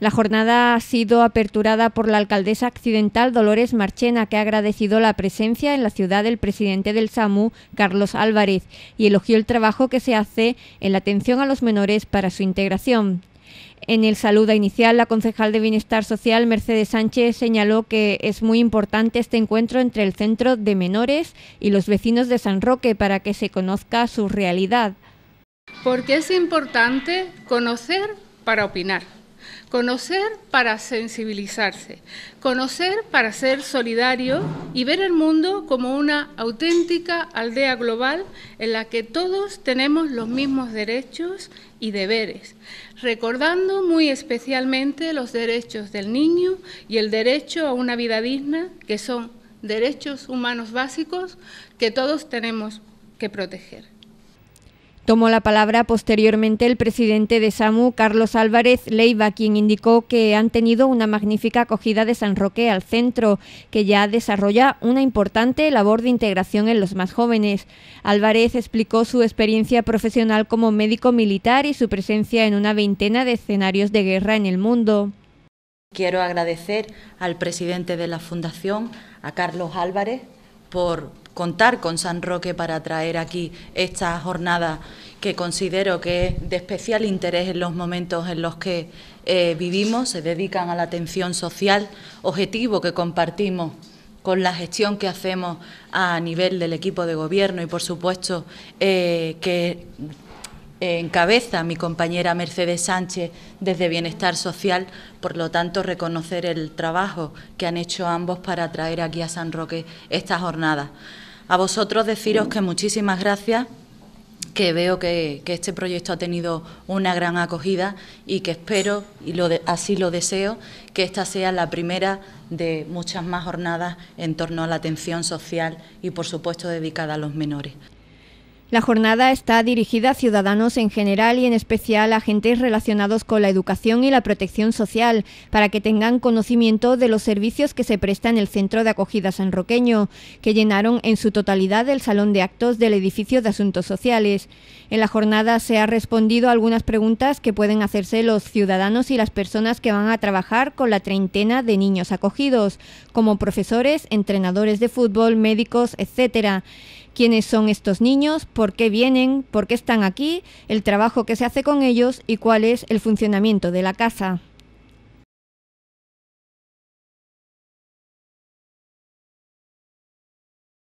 La jornada ha sido aperturada por la alcaldesa accidental Dolores Marchena, que ha agradecido la presencia en la ciudad del presidente del SAMU, Carlos Álvarez, y elogió el trabajo que se hace en la atención a los menores para su integración. En el saludo inicial, la concejal de Bienestar Social, Mercedes Sánchez, señaló que es muy importante este encuentro entre el Centro de Menores y los vecinos de San Roque para que se conozca su realidad. Porque es importante conocer para opinar. Conocer para sensibilizarse, conocer para ser solidario y ver el mundo como una auténtica aldea global en la que todos tenemos los mismos derechos y deberes, recordando muy especialmente los derechos del niño y el derecho a una vida digna, que son derechos humanos básicos que todos tenemos que proteger. Tomó la palabra posteriormente el presidente de SAMU, Carlos Álvarez Leiva, quien indicó que han tenido una magnífica acogida de San Roque al centro, que ya desarrolla una importante labor de integración en los más jóvenes. Álvarez explicó su experiencia profesional como médico militar y su presencia en una veintena de escenarios de guerra en el mundo. Quiero agradecer al presidente de la Fundación, a Carlos Álvarez, por contar con San Roque para traer aquí esta jornada que considero que es de especial interés en los momentos en los que eh, vivimos, se dedican a la atención social, objetivo que compartimos con la gestión que hacemos a nivel del equipo de gobierno y, por supuesto, eh, que encabeza mi compañera Mercedes Sánchez desde Bienestar Social, por lo tanto reconocer el trabajo que han hecho ambos para traer aquí a San Roque esta jornada. A vosotros deciros que muchísimas gracias, que veo que, este proyecto ha tenido una gran acogida y que espero, y así lo deseo, que esta sea la primera de muchas más jornadas en torno a la atención social y, por supuesto, dedicada a los menores. La jornada está dirigida a ciudadanos en general y en especial a agentes relacionados con la educación y la protección social, para que tengan conocimiento de los servicios que se presta en el Centro de Acogida Roqueño, que llenaron en su totalidad el Salón de Actos del Edificio de Asuntos Sociales. En la jornada se ha respondido algunas preguntas que pueden hacerse los ciudadanos y las personas que van a trabajar con la treintena de niños acogidos, como profesores, entrenadores de fútbol, médicos, etcétera quiénes son estos niños, por qué vienen, por qué están aquí, el trabajo que se hace con ellos y cuál es el funcionamiento de la casa.